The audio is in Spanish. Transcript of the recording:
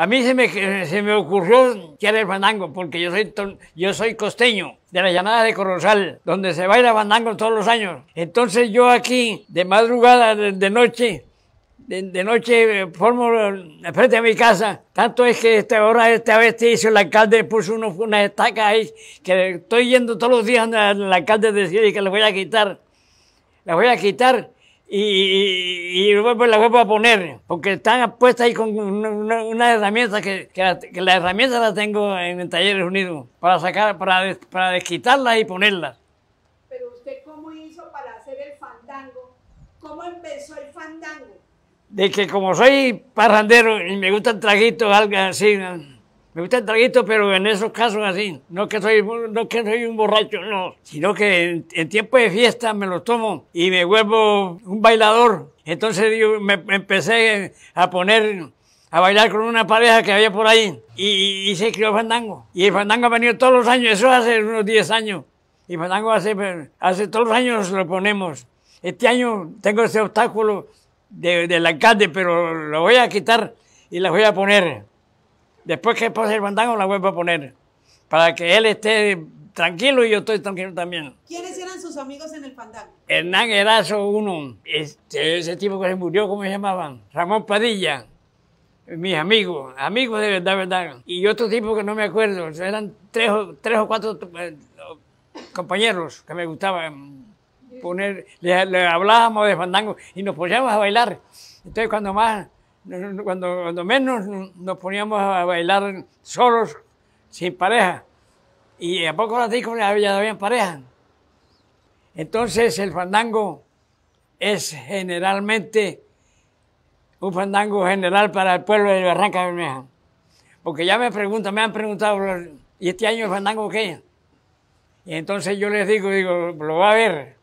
A mí se me, se me ocurrió que era el fandango, porque yo soy, yo soy costeño, de la llanada de Corozal, donde se baila fandango todos los años. Entonces yo aquí, de madrugada, de, noche, de, noche eh, formo eh, frente a mi casa. Tanto es que esta hora, esta vez hizo el alcalde, puso uno, una estaca ahí, que estoy yendo todos los días al alcalde a decir que le voy a quitar. La voy a quitar y, y, pues la vuelvo a poner, porque están puestas ahí con una, herramienta que, que, la, herramienta la tengo en el Talleres Unidos para sacar, para, para desquitarlas y ponerlas. Pero usted cómo hizo para hacer el fandango? ¿Cómo empezó el fandango? De que como soy parrandero y me gustan traguitos, algo así, me gusta el traguito, pero en esos casos así. No que soy, no que soy un borracho, no. Sino que en, tiempo de fiesta me lo tomo y me vuelvo un bailador. Entonces yo me, empecé a poner a bailar con una pareja que había por ahí y, se crió Fandango. Y el Fandango ha venido todos los años, eso hace unos 10 años. Y Fandango hace, hace todos los años lo ponemos. Este año tengo ese obstáculo del alcalde, pero lo voy a quitar y la voy a poner. Después que pase el fandango la vuelvo a poner. Para que él esté tranquilo y yo estoy tranquilo también. ¿Quiénes eran sus amigos en el fandango? Hernán Erazo, uno. Este, ese tipo que se murió, ¿cómo se llamaban? Ramón Padilla. Mis amigos, amigos de verdad, verdad. Y otro tipo que no me acuerdo, eran tres, tres o cuatro eh, compañeros que me gustaban poner, le, hablábamos de fandango y nos poníamos a bailar. Entonces cuando más cuando, cuando menos nos poníamos a bailar solos, sin pareja. Y a poco las discos ya habían pareja. Entonces el fandango es generalmente un fandango general para el pueblo de Barranca Bermeja. Porque ya me preguntan, me han preguntado, ¿y este año el fandango qué? Y entonces yo les digo, digo, lo va a ver.